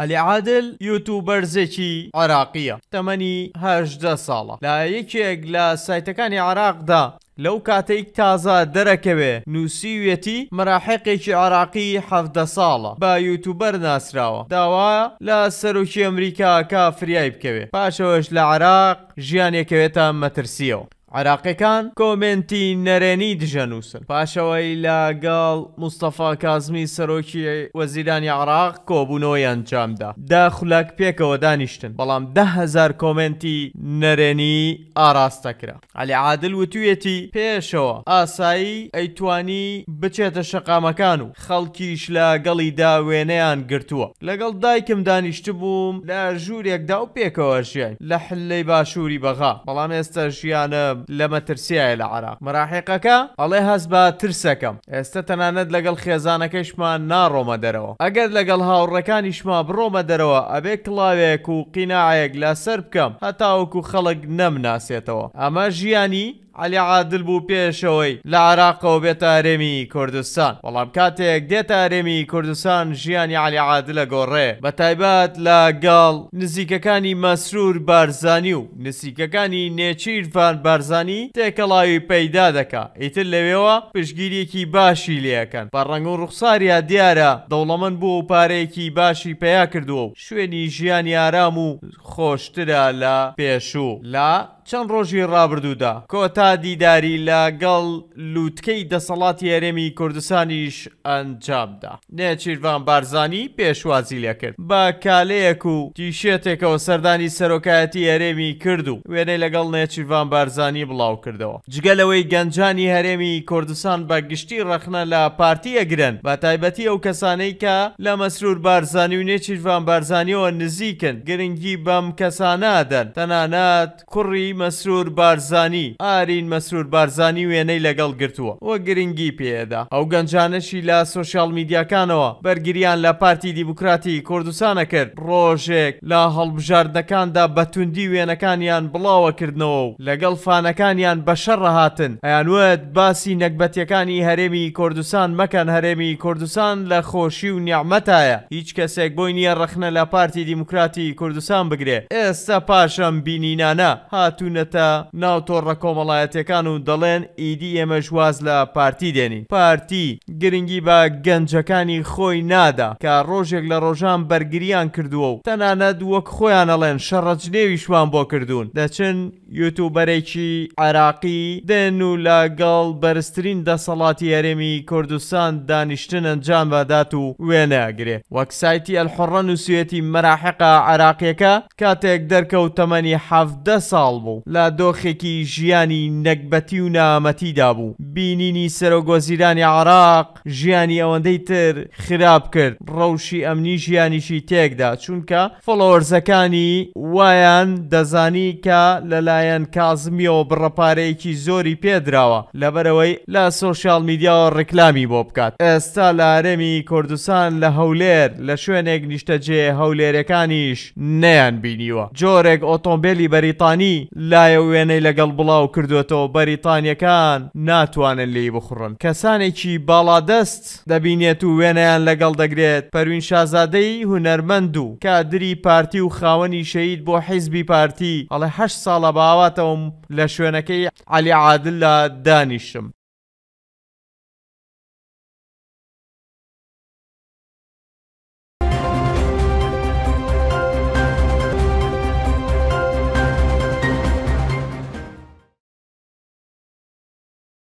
ئالیعادل یوتوبەرزێکی عراقیە تەمەنیهدە ساڵە لا یەکێک لە سایتەکانی عراقدا لەو کاتەیک تازە دەرەکەوێ نووسیوێتی مەراحقێکی عراقی هەفتە ساڵە بە یوتوبەر ناسراوە داوایە لە سەرۆکی ئەمریکا کا فریای بکەوێ پاشەوەش لە عراق ژیانێکەوێتە مەترسیەوە عراقیەکان کۆمنتی نەرێنی دژەنووسن پاشەوەی لاگەڵ مستەفا کازمی سەرۆکی وەزیرانی عراق کۆبوونەوەی ئەنجامدا دا خولک پێکەوە دانیشتن بەڵام دههزار کۆمنتی نەرێنی ئاراستەکرا علی عادل وتویەتی پێشەوە ئاسایی ئەیتوانی بچێتە شەقامەکان و خەڵکیش لە گەڵیدا وێنەیان گرتووە لەگەڵ دایکم دانیشت بووم لە ژوورێکدا و پێکەوە ژیان لە حلەی باشووری بەغا بەڵام ئێستا ژیانە لە مەترسیایە لە عراق مراحقەکە ئەڵێ هەست بە ترسەکەم ئێستا تەنانەت لەگەڵ خێزانەکەشمان ناڕۆمە دەرەوە ئەگەر لەگەڵ هاوڕەکانیشما بڕۆمە دەرەوە ئەبێ کڵاوێک و قیناعەیەک لە سەر بکەم هەتاوەکو خەڵک نەمناسێتەوە ئەمە ژیانی علی عادل بوو پێشەوەی لە عراقەوە بێتە ئەرێمی کوردستان بەڵام کاتێک دێتە ئەرێمی کوردستان ژیانی علی عادلە گۆڕێ بە تایبەت لە گاڵ نزیکەکانی مەسرور بارزانی و نسیکەکانی نێچیرفان بارزانی تێکەڵاوی پەیدا دەکا ئیتر لەوێەوە پشگیرێکی باشی لێەکەن بە ڕەنگ و ڕوخساریا دیارە دەوڵەمەند بوو و پارەیەکی باشی پیا کردووە و شوێنی ژیانی ئارام و خۆشترە لە پێشوو لە چەند ڕۆژی ڕابردوودا کۆتا دیداری لەگەڵ لووتکەی دەسەڵاتی هەرێمی کوردستانیش ئەنجامدا نێچیروان بارزانی پێشوازی لەکرد بە کالەیەک و تیشێتێکەوە سەردانی سەرۆکایەتی هەرێمی کرد و وێنەی لەگەڵ نێچیروان بارزانی بڵاو کردەوە جگەلەوەی گەنجانی هەرێمی کوردستان بە گشتی ڕەخنە لە پارتی ئەگرن بە تایبەتی ئەو کەسانەی کە لە مەسرور بارزانی و نێچیروان بارزانیەوە نزیکن گرنگی بەم کەسانادەن تەنانەت کوڕی مەسرور بارزانی ئارین مەسرور بارزانی وێنەی لەگەڵ گرتووە وە گرنگی پێدا ئەو گەنجانەشی لە سوۆشال میدیاکانەوە بەرگریان لە پارتی دیموکراتی کوردستانە کرد ڕۆژێک لە هەڵبژاردنەکاندا بەتوندی وێنەکانیان بڵاوەکردنەوە و لەگەڵ فانەکانیان بە شەڕەهاتن ئەیانوت باسی نەکبەتیەکانی هەرێمی کوردستان مەکەن هەرێمی کوردستان لە خۆشی و نیعممەتایە هیچ کەسێک بۆی نییە ڕخنە لە پارتی دیموکراتی کوردستان بگرێ ئێستا پاشەم بینینانە هاتو هاتوونەتە ناو تۆڕە کۆمەڵایەتەکان و دەڵێن ئیدی ئێمە ژواز لە پارتی دێنی پارتی گرنگی بە گەنجەکانی خۆی نادا کە ڕۆژێک لە ڕۆژان بەرگریان کردووە و تەنانەت وەک خۆیان ئەڵێن شەڕەجنێوی شوان بۆ کردوون دەچن یوتوبەرێکی عراقی دێن و لەگەڵ بەرزترین دەسەڵاتی هەرێمی کوردستان دانیشتن ئەنجام بەدات و وێنەگرێ وەک سایتی ئەلحڕەن و سوێتی مەراحقا عراقیەکە کاتێک دەرکەوت تەمەنی حەفدە ساڵ بوو و لا دۆخێکی ژیانی نەکبەتی و نامەتیدا بوو بینینی سەرۆگۆزیرانی عراق ژیانی ئەوەندەی تر خراپ کرد ڕەوشی ئەمنی ژیانیشی تێکدا چونکە فڵۆرزەکانی وایان دەزانی کە لەلایەن کازمیەوە بڕەپارەیەکی زۆری پێدراوە لەبەرەوەی لە سوۆشال میدیاوە ڕکلامی بۆ بکات ئێستا لە ئارەمی کوردستان لە هەولێر لە شوێنێک نیشتەجێ هەولێرەکانیش نەیان بینیوە جۆرێک ئۆتۆمبیلی بەریتانی لایە وێنەی لەگەڵ بڵاو کردوێتەوە بەریتانیەکان ناتوانن لی بخڕن کەسانێکی باڵادەست دەبینێت و وێنەیان لەگەڵ دەگرێت پەروین شازادەی هوەرمەند و کادری پارتی و خاوەنی شەید بۆ حیزبی پارتی ئەڵێ هەشت ساڵە باواتەوەم لە شوێنەکەی علی عادل لە دانیشم